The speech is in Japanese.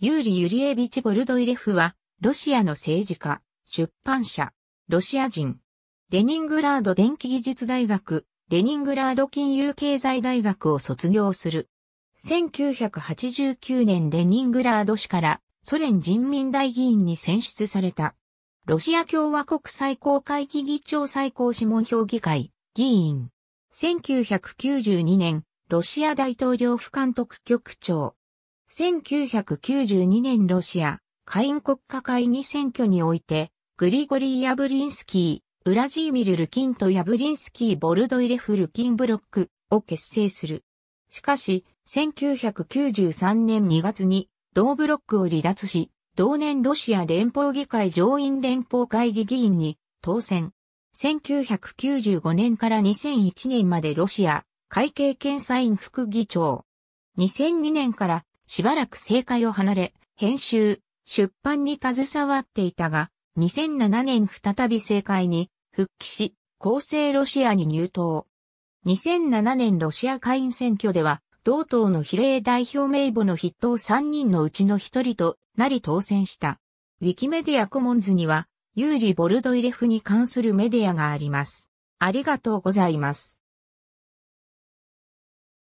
ユーリ・ユリエビチ・ボルドイレフは、ロシアの政治家、出版社、ロシア人、レニングラード電気技術大学、レニングラード金融経済大学を卒業する。1989年レニングラード市からソ連人民大議員に選出された。ロシア共和国最高会議議長最高諮問評議会議員。1992年、ロシア大統領府監督局長。1992年ロシア、下院国家会議選挙において、グリゴリー・ヤブリンスキー、ウラジーミル・ルキンとヤブリンスキー・ボルドイレフ・ルキンブロックを結成する。しかし、1993年2月に同ブロックを離脱し、同年ロシア連邦議会上院連邦会議議員に当選。1995年から2001年までロシア会計検査院副議長。2002年からしばらく政界を離れ、編集、出版に携わっていたが、2007年再び政界に復帰し、公正ロシアに入党。2007年ロシア会員選挙では、同党の比例代表名簿の筆頭3人のうちの1人となり当選した。ウィキメディアコモンズには、ユーリ・ボルドイレフに関するメディアがあります。ありがとうございます。